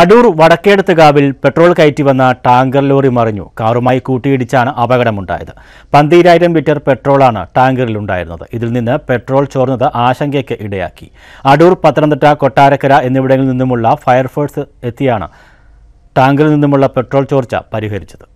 അടൂർ കാവിൽ പെട്രോൾ കയറ്റി വന്ന ടാങ്കർ ലോറി മറിഞ്ഞു കാറുമായി കൂട്ടിയിടിച്ചാണ് അപകടമുണ്ടായത് പന്തിരായിരം ലിറ്റർ പെട്രോളാണ് ടാങ്കറിലുണ്ടായിരുന്നത് ഇതിൽ നിന്ന് പെട്രോൾ ചോർന്നത് ആശങ്കയ്ക്ക് ഇടയാക്കി അടൂർ പത്തനംതിട്ട കൊട്ടാരക്കര എന്നിവിടങ്ങളിൽ നിന്നുമുള്ള ഫയർഫോഴ്സ് എത്തിയാണ് ടാങ്കറിൽ നിന്നുമുള്ള പെട്രോൾ ചോർച്ച പരിഹരിച്ചത്